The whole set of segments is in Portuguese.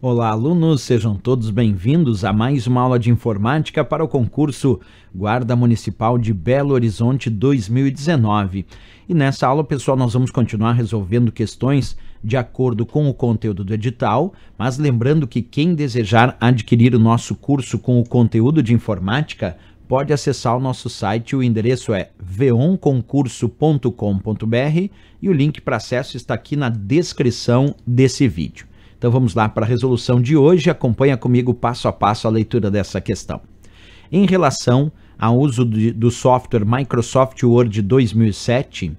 Olá, alunos, sejam todos bem-vindos a mais uma aula de informática para o concurso Guarda Municipal de Belo Horizonte 2019. E nessa aula, pessoal, nós vamos continuar resolvendo questões de acordo com o conteúdo do edital, mas lembrando que quem desejar adquirir o nosso curso com o conteúdo de informática pode acessar o nosso site, o endereço é veonconcurso.com.br e o link para acesso está aqui na descrição desse vídeo. Então vamos lá para a resolução de hoje. Acompanha comigo passo a passo a leitura dessa questão. Em relação ao uso de, do software Microsoft Word 2007,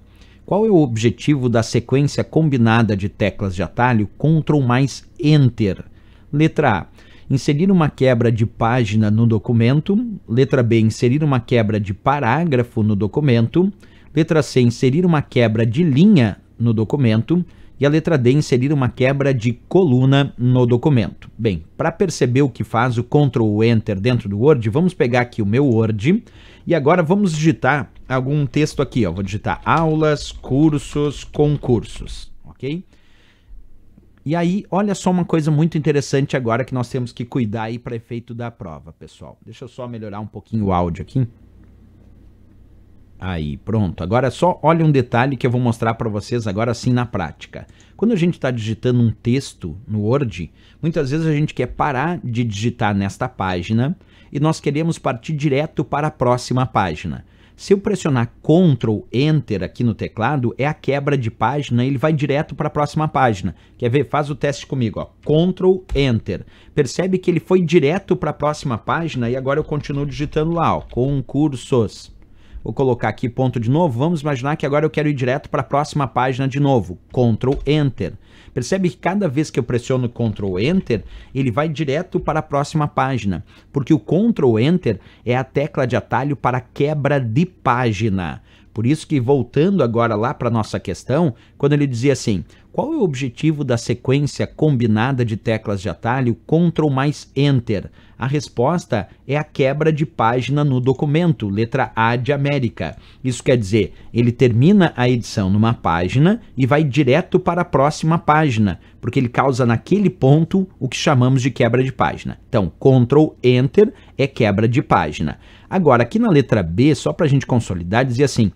qual é o objetivo da sequência combinada de teclas de atalho Ctrl mais Enter? Letra A. Inserir uma quebra de página no documento. Letra B. Inserir uma quebra de parágrafo no documento. Letra C. Inserir uma quebra de linha no documento e a letra D inserir uma quebra de coluna no documento. Bem, para perceber o que faz o Ctrl Enter dentro do Word, vamos pegar aqui o meu Word e agora vamos digitar algum texto aqui, ó. Vou digitar aulas, cursos, concursos, ok? E aí, olha só uma coisa muito interessante agora que nós temos que cuidar aí para efeito da prova, pessoal. Deixa eu só melhorar um pouquinho o áudio aqui. Aí, pronto. Agora só olha um detalhe que eu vou mostrar para vocês agora sim na prática. Quando a gente está digitando um texto no Word, muitas vezes a gente quer parar de digitar nesta página e nós queremos partir direto para a próxima página. Se eu pressionar Ctrl Enter aqui no teclado, é a quebra de página, ele vai direto para a próxima página. Quer ver? Faz o teste comigo, ó. Ctrl Enter. Percebe que ele foi direto para a próxima página e agora eu continuo digitando lá, ó, concursos. Vou colocar aqui ponto de novo. Vamos imaginar que agora eu quero ir direto para a próxima página de novo. Ctrl Enter. Percebe que cada vez que eu pressiono Ctrl Enter, ele vai direto para a próxima página, porque o Ctrl Enter é a tecla de atalho para quebra de página. Por isso que voltando agora lá para nossa questão, quando ele dizia assim: qual é o objetivo da sequência combinada de teclas de atalho Ctrl mais Enter? A resposta é a quebra de página no documento, letra A de América. Isso quer dizer, ele termina a edição numa página e vai direto para a próxima página, porque ele causa naquele ponto o que chamamos de quebra de página. Então, Ctrl Enter é quebra de página. Agora, aqui na letra B, só para a gente consolidar, dizia assim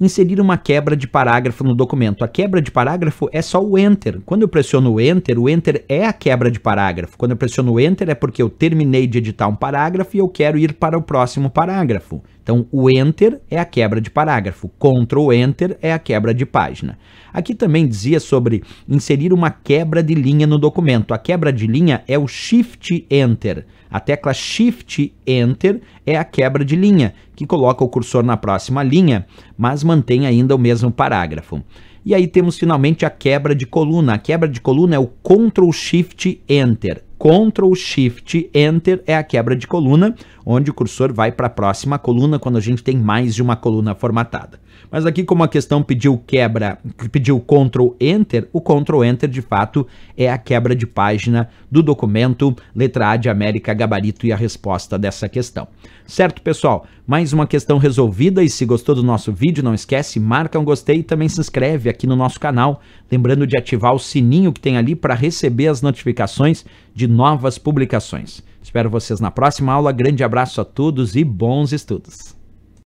inserir uma quebra de parágrafo no documento. A quebra de parágrafo é só o enter. Quando eu pressiono o enter, o enter é a quebra de parágrafo. Quando eu pressiono o enter é porque eu terminei de editar um parágrafo e eu quero ir para o próximo parágrafo. Então, o Enter é a quebra de parágrafo, Ctrl Enter é a quebra de página. Aqui também dizia sobre inserir uma quebra de linha no documento. A quebra de linha é o Shift Enter. A tecla Shift Enter é a quebra de linha, que coloca o cursor na próxima linha, mas mantém ainda o mesmo parágrafo. E aí temos finalmente a quebra de coluna. A quebra de coluna é o Ctrl Shift Enter. Ctrl Shift Enter é a quebra de coluna, onde o cursor vai para a próxima coluna quando a gente tem mais de uma coluna formatada. Mas aqui como a questão pediu quebra, pediu Ctrl Enter, o Ctrl Enter de fato é a quebra de página do documento, letra A de América, gabarito e a resposta dessa questão. Certo, pessoal? Mais uma questão resolvida e se gostou do nosso vídeo, não esquece, marca um gostei e também se inscreve aqui no nosso canal, lembrando de ativar o sininho que tem ali para receber as notificações de de novas publicações. Espero vocês na próxima aula. Grande abraço a todos e bons estudos!